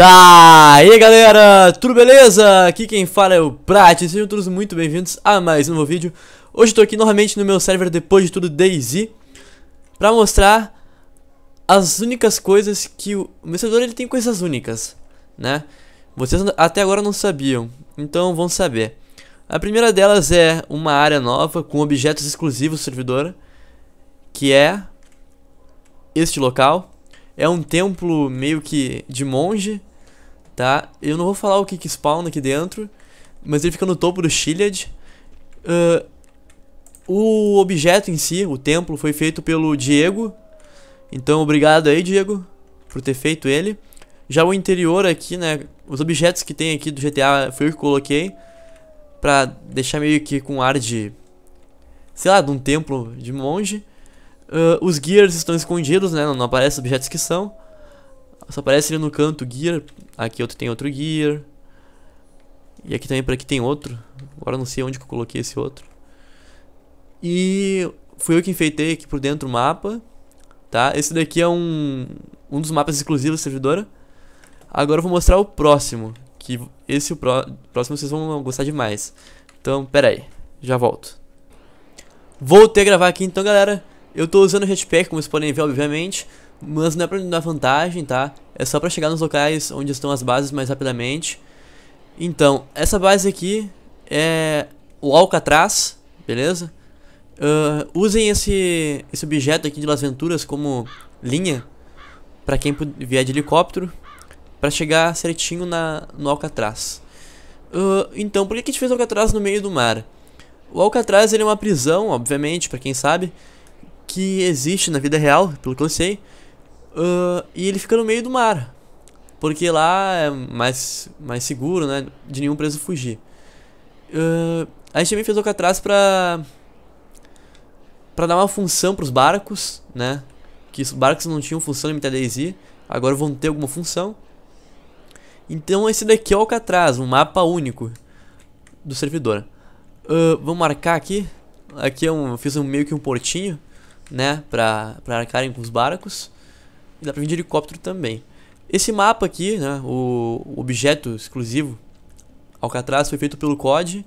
Daí galera, tudo beleza? Aqui quem fala é o Prat, sejam todos muito bem-vindos a mais um novo vídeo Hoje estou aqui novamente no meu server depois de tudo Daisy para mostrar as únicas coisas que o... o meu servidor ele tem coisas únicas, né? Vocês até agora não sabiam, então vão saber A primeira delas é uma área nova com objetos exclusivos do servidor Que é este local é um templo meio que de monge tá? Eu não vou falar o que que spawna aqui dentro, mas ele fica no topo do shield Uh, ah, o objeto em si, o templo, foi feito pelo Diego. Então, obrigado aí, Diego, por ter feito ele. Já o interior aqui, né, os objetos que tem aqui do GTA foi eu que coloquei. Pra deixar meio que com ar de, sei lá, de um templo de monge. Uh, os gears estão escondidos, né, não, aparecem os objetos que são. Só aparece ali no canto gear Aqui outro tem outro gear. E aqui também para aqui tem outro. Agora não sei onde que eu coloquei esse outro. E fui eu que enfeitei aqui por dentro o mapa, tá? Esse daqui é um, um dos mapas exclusivos da servidora. Agora eu vou mostrar o próximo, que esse o pró próximo vocês vão gostar demais. Então, pera aí, já volto. Voltei a gravar aqui então, galera. Eu tô usando o Jetpack, como vocês podem ver, obviamente mas não é pra dar vantagem, tá? É só pra chegar nos locais onde estão as bases mais rapidamente. Então, essa base aqui é o Alcatraz, beleza? Uh, usem esse, esse objeto aqui de Las Venturas como linha para quem vier de helicóptero para chegar certinho na, no Alcatraz. Uh, então, por que, a gente fez o Alcatraz no meio do mar? O Alcatraz ele é uma prisão, obviamente, para quem sabe, que existe na vida real, pelo que eu sei, Uh, e ele fica no meio do mar. Porque lá é mais, mais seguro, né? De nenhum preso fugir. Uh, a gente também fez o Alcatraz pra. pra dar uma função pros barcos, né? Que os barcos não tinham função em MTDZ, agora vão ter alguma função. Então esse daqui é o Alcatraz, um mapa único do servidor. Uh, vamos marcar aqui. Aqui eu é fiz um, meio que um portinho, né? Pra, pra arcarem com os barcos dá pra vir de helicóptero também. Esse mapa aqui, né, o objeto exclusivo Alcatraz foi feito pelo COD,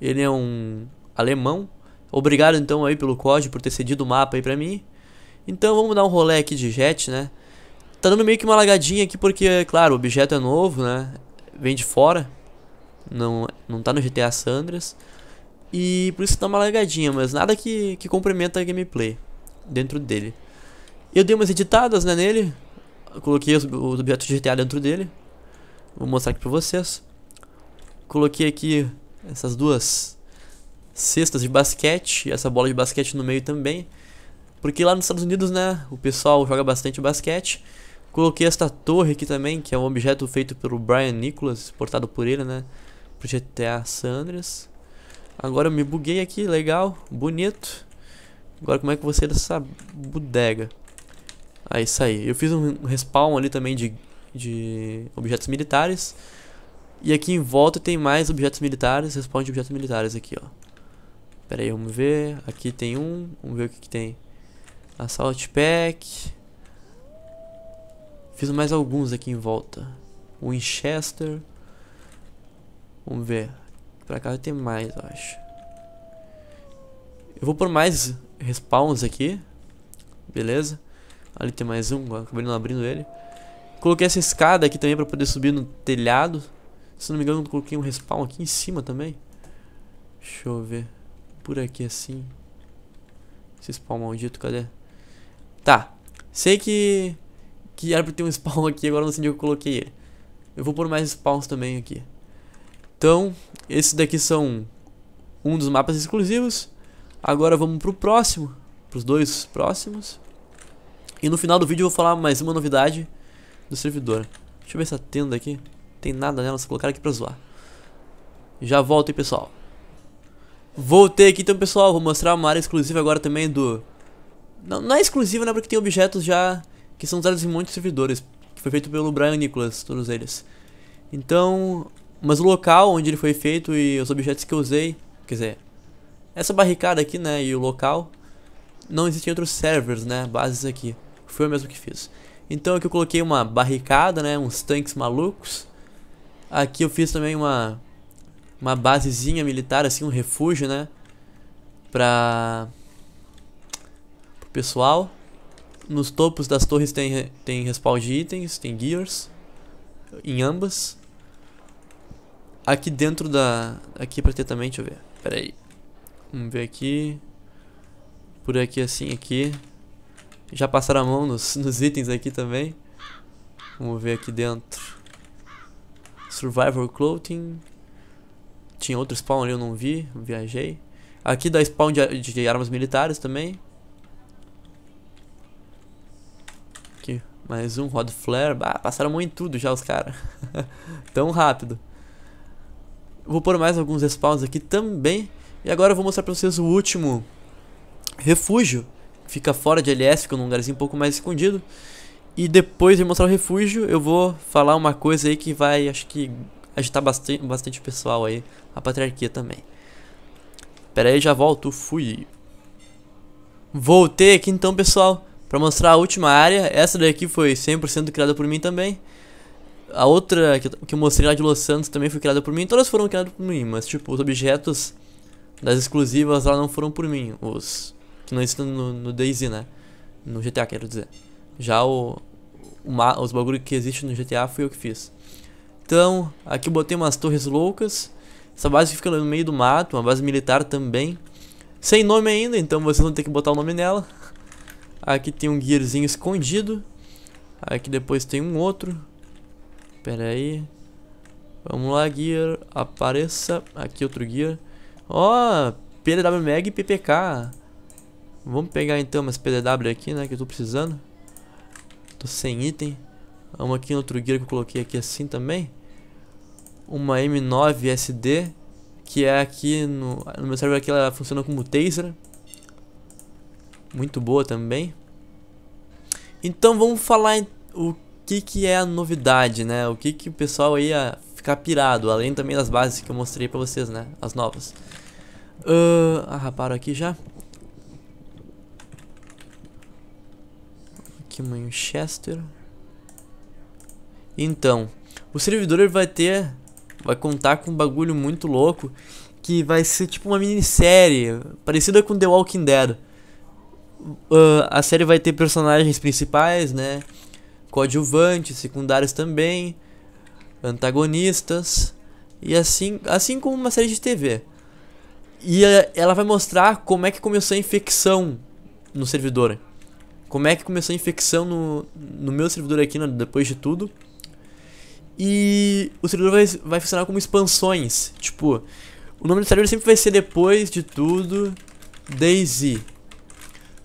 ele é um alemão. Obrigado então aí pelo COD por ter cedido o mapa aí pra mim. Então vamos dar um rolê aqui de jet, né? Tá dando meio que uma lagadinha aqui porque, claro, o objeto é novo, né? Vem de fora, não, não tá no GTA Sandras. E por isso tá uma lagadinha, mas nada que, que complementa a gameplay dentro dele. Eu dei umas editadas né, nele. coloquei os, os objetos de GTA dentro dele. Vou mostrar aqui pra vocês. Coloquei aqui essas duas cestas de basquete. Essa bola de basquete no meio também. Porque lá nos Estados Unidos, né, o pessoal joga bastante basquete. Coloquei esta torre aqui também, que é um objeto feito pelo Brian Nicholas, portado por ele, né, pro GTA Sanders. Agora eu me buguei aqui, legal, bonito. Agora como é que você dessa bodega? É aí saí. Eu fiz um respawn ali também de, de objetos militares. E aqui em volta tem mais objetos militares, respawn de objetos militares aqui, ó. Pera aí, vamos ver. Aqui tem um, vamos ver o que, que tem. Assault Pack. Fiz mais alguns aqui em volta. Winchester. Vamos ver. Pra cá tem mais, eu acho. Eu vou por mais respawns aqui. Beleza? Ali tem mais um, acabei não abrindo ele. Coloquei essa escada aqui também pra poder subir no telhado. Se não me engano, coloquei um respawn aqui em cima também. Deixa eu ver. Por aqui assim. Esse spawn maldito, cadê? Tá. Sei que... Que era pra ter um spawn aqui, agora não sei onde eu coloquei ele. Eu vou pôr mais spawns também aqui. Então, esses daqui são um dos mapas exclusivos. Agora vamos pro próximo. Pros dois próximos. E no final do vídeo eu vou falar mais uma novidade do servidor. Deixa eu ver essa tenda aqui. Tem nada nela, só colocaram aqui pra zoar. Já volto aí, pessoal. Voltei aqui então, pessoal. Vou mostrar uma área exclusiva agora também do... Não, não é exclusiva, né? Porque tem objetos já que são usados em muitos servidores. Que foi feito pelo Brian Nicholas, todos eles. Então... Mas o local onde ele foi feito e os objetos que eu usei... Quer dizer... Essa barricada aqui, né? E o local... Não existem outros servers, né? Bases aqui foi o mesmo que fiz. Então aqui eu coloquei uma barricada, né, uns tanques malucos. Aqui eu fiz também uma uma basezinha militar assim, um refúgio, né, para o pessoal. Nos topos das torres tem tem respawn de itens, tem gears em ambas. Aqui dentro da aqui para ter também, deixa eu ver. Pera aí. Vamos ver aqui. Por aqui assim aqui. Já passaram a mão nos, nos itens aqui também. Vamos ver aqui dentro. Survivor Clothing. Tinha outro spawn ali, eu não vi, viajei. Aqui dá spawn de, de armas militares também. Aqui, mais um Rod Flare. passaram a mão em tudo já os caras. Tão rápido. Vou pôr mais alguns spawns aqui também. E agora eu vou mostrar pra vocês o último refúgio fica fora de LS, fica num lugarzinho um pouco mais escondido. E depois de mostrar o refúgio, eu vou falar uma coisa aí que vai, acho que, agitar bastante, bastante o pessoal aí, a patriarquia também. Pera aí, já volto, fui. Voltei aqui então, pessoal, para mostrar a última área. Essa daqui foi 100% criada por mim também. A outra que que eu mostrei lá de Los Santos também foi criada por mim. Todas foram criadas por mim, mas tipo, os objetos das exclusivas lá não foram por mim. Os que não existe no, no DayZ, né? No GTA, quero dizer. Já o, os bagulhos que existem no GTA foi eu que fiz. Então, aqui eu botei umas torres loucas. Essa base fica no meio do mato, uma base militar também. Sem nome ainda, então vocês vão ter que botar o nome nela. Aqui tem um gearzinho escondido. Aqui depois tem um outro. Pera aí. Vamos lá, gear. Apareça. Aqui outro gear. Ó, oh, PLW Mag e PPK. Vamos pegar então umas PDW aqui, né, que eu tô precisando. Tô sem item. Uma aqui no outro gear que eu coloquei aqui assim também. Uma M9SD, que é aqui no, no meu server aqui ela funciona como taser. Muito boa também. Então vamos falar o que que é a novidade, né? O que que o pessoal ia ficar pirado, além também das bases que eu mostrei pra vocês, né? As novas. Uh, ah, raparam aqui já. aqui Manchester. Então, o servidor ele vai ter, vai contar com um bagulho muito louco que vai ser tipo uma minissérie parecida com The Walking Dead. Uh, a série vai ter personagens principais, né? Coadjuvantes, secundários também, antagonistas e assim, assim como uma série de TV. E eh, ela vai mostrar como é que começou a infecção no servidor como é que começou a infecção no, no meu servidor aqui, né, depois de tudo. E o servidor vai, vai funcionar como expansões, tipo, o nome do servidor sempre vai ser depois de tudo, Daisy.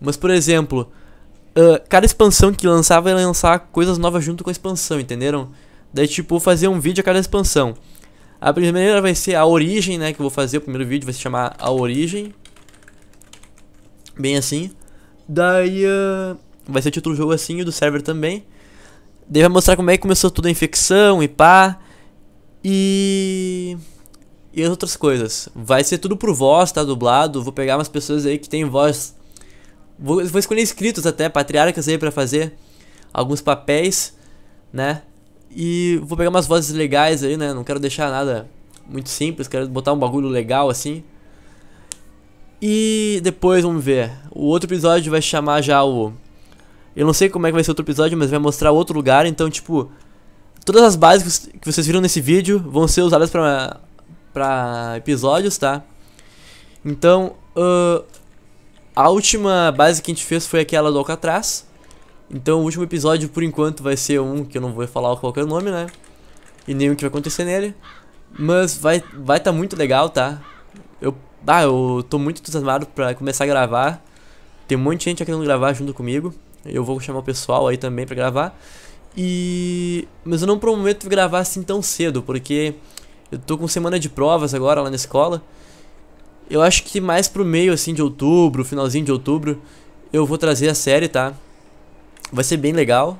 Mas, por exemplo, uh, cada expansão que lançar vai lançar coisas novas junto com a expansão, entenderam? Daí, tipo, fazer um vídeo a cada expansão. A primeira vai ser a origem, né? Que eu vou fazer. O primeiro vídeo vai se chamar A Origem. Bem assim. Daí. Uh, vai ser o título do jogo assim, e do server também. Daí vai mostrar como é que começou tudo a infecção e pá. E. E as outras coisas. Vai ser tudo por voz, tá dublado. Vou pegar umas pessoas aí que tem voz. Vou, vou escolher inscritos até, patriarcas aí para fazer alguns papéis, né? E vou pegar umas vozes legais aí, né? Não quero deixar nada muito simples, quero botar um bagulho legal assim. E depois vamos ver. O outro episódio vai chamar já o. Eu não sei como é que vai ser outro episódio, mas vai mostrar outro lugar, então, tipo. Todas as bases que vocês viram nesse vídeo vão ser usadas pra, pra episódios, tá? Então, uh, a última base que a gente fez foi aquela do Alcatraz. Então, o último episódio, por enquanto, vai ser um que eu não vou falar qualquer é nome, né? E nem o que vai acontecer nele. Mas vai vai tá muito legal, tá? Eu, ah, eu tô muito entusiasmado pra começar a gravar. Tem um monte de gente querendo gravar junto comigo. Eu vou chamar o pessoal aí também para gravar. E. Mas eu não prometo gravar assim tão cedo, porque eu tô com semana de provas agora lá na escola. Eu acho que mais pro meio assim de outubro, finalzinho de outubro, eu vou trazer a série, tá? Vai ser bem legal.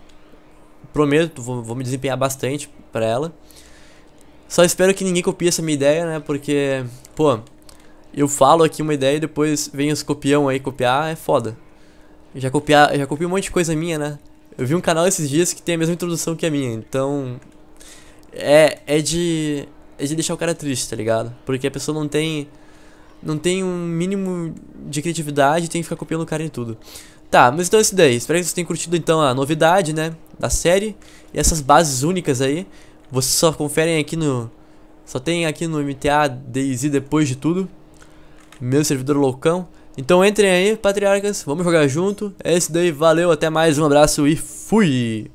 Prometo, vou, vou me desempenhar bastante para ela. Só espero que ninguém copie essa minha ideia, né? Porque, pô, eu falo aqui uma ideia e depois vem os copião aí copiar, é foda. Já copiar, já copiei um monte de coisa minha, né? Eu vi um canal esses dias que tem a mesma introdução que a minha, então é é de é de deixar o cara triste, tá ligado? Porque a pessoa não tem não tem um mínimo de criatividade, tem que ficar copiando o cara em tudo. Tá, mas então é isso daí. Espero que vocês tenham curtido então a novidade, né, da série e essas bases únicas aí. Vocês só conferem aqui no só tem aqui no MTA DayZ depois de tudo meu servidor loucão. Então entrem aí, patriarcas, vamos jogar junto. É isso daí, valeu, até mais, um abraço e fui!